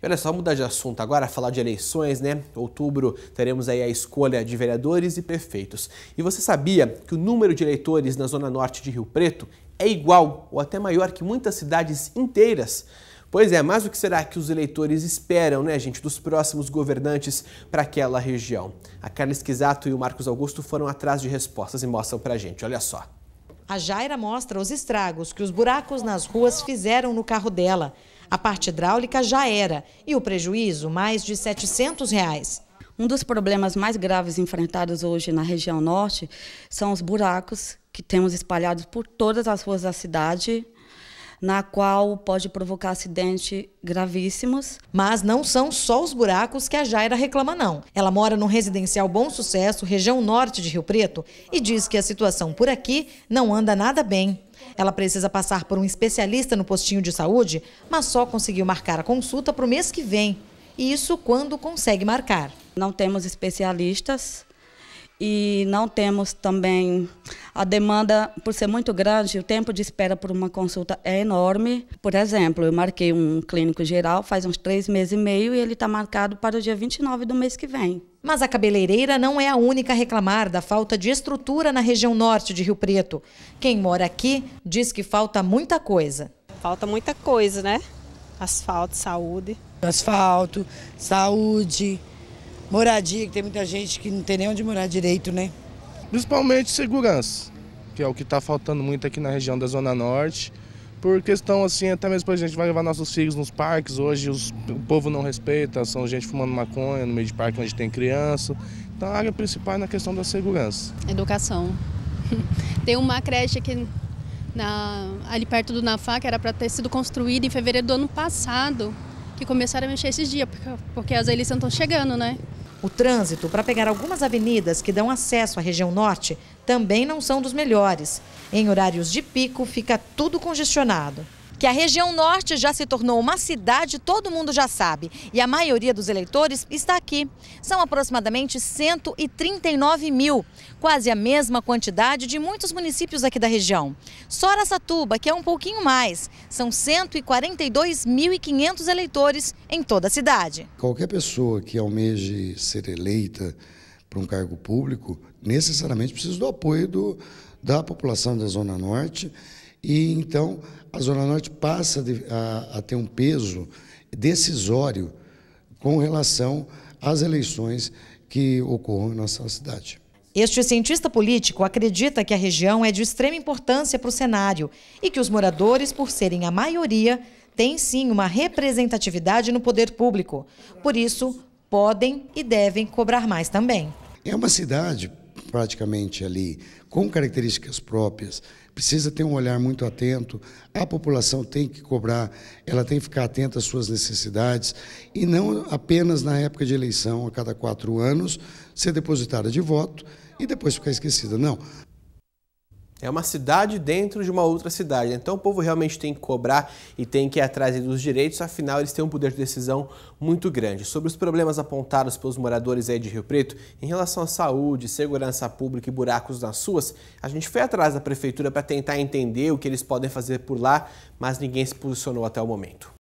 Olha só, mudar de assunto agora, falar de eleições, né? Outubro teremos aí a escolha de vereadores e prefeitos. E você sabia que o número de eleitores na zona norte de Rio Preto é igual ou até maior que muitas cidades inteiras? Pois é, mas o que será que os eleitores esperam, né, gente, dos próximos governantes para aquela região? A Carla Esquisato e o Marcos Augusto foram atrás de respostas e mostram pra gente, olha só. A Jaira mostra os estragos que os buracos nas ruas fizeram no carro dela. A parte hidráulica já era e o prejuízo mais de R$ 700. Reais. Um dos problemas mais graves enfrentados hoje na região norte são os buracos que temos espalhados por todas as ruas da cidade, na qual pode provocar acidentes gravíssimos. Mas não são só os buracos que a Jaira reclama, não. Ela mora num residencial Bom Sucesso, região norte de Rio Preto, e diz que a situação por aqui não anda nada bem. Ela precisa passar por um especialista no postinho de saúde, mas só conseguiu marcar a consulta para o mês que vem. E Isso quando consegue marcar. Não temos especialistas e não temos também a demanda, por ser muito grande, o tempo de espera por uma consulta é enorme. Por exemplo, eu marquei um clínico geral faz uns três meses e meio e ele está marcado para o dia 29 do mês que vem. Mas a cabeleireira não é a única a reclamar da falta de estrutura na região norte de Rio Preto. Quem mora aqui diz que falta muita coisa. Falta muita coisa, né? Asfalto, saúde. Asfalto, saúde, moradia, que tem muita gente que não tem nem onde morar direito, né? Principalmente segurança, que é o que está faltando muito aqui na região da Zona Norte. Por questão assim, até mesmo para a gente vai levar nossos filhos nos parques, hoje os, o povo não respeita, são gente fumando maconha no meio de parque onde tem criança. Então a área principal é na questão da segurança. Educação. Tem uma creche aqui na, ali perto do Nafá, que era para ter sido construída em fevereiro do ano passado, que começaram a mexer esses dias, porque, porque as eleições estão chegando, né? O trânsito para pegar algumas avenidas que dão acesso à região norte também não são dos melhores. Em horários de pico, fica tudo congestionado. Que a região norte já se tornou uma cidade, todo mundo já sabe. E a maioria dos eleitores está aqui. São aproximadamente 139 mil, quase a mesma quantidade de muitos municípios aqui da região. Só Aracatuba, que é um pouquinho mais, são 142.500 eleitores em toda a cidade. Qualquer pessoa que almeje ser eleita para um cargo público, necessariamente precisa do apoio do, da população da Zona Norte. E então a Zona Norte passa a, a ter um peso decisório com relação às eleições que ocorram em nossa cidade. Este cientista político acredita que a região é de extrema importância para o cenário e que os moradores, por serem a maioria, têm sim uma representatividade no poder público. Por isso, podem e devem cobrar mais também. É uma cidade praticamente ali, com características próprias, precisa ter um olhar muito atento. A população tem que cobrar, ela tem que ficar atenta às suas necessidades e não apenas na época de eleição, a cada quatro anos, ser depositada de voto e depois ficar esquecida. Não, é uma cidade dentro de uma outra cidade. Então o povo realmente tem que cobrar e tem que ir atrás dos direitos, afinal eles têm um poder de decisão muito grande. Sobre os problemas apontados pelos moradores aí de Rio Preto em relação à saúde, segurança pública e buracos nas suas, a gente foi atrás da prefeitura para tentar entender o que eles podem fazer por lá, mas ninguém se posicionou até o momento.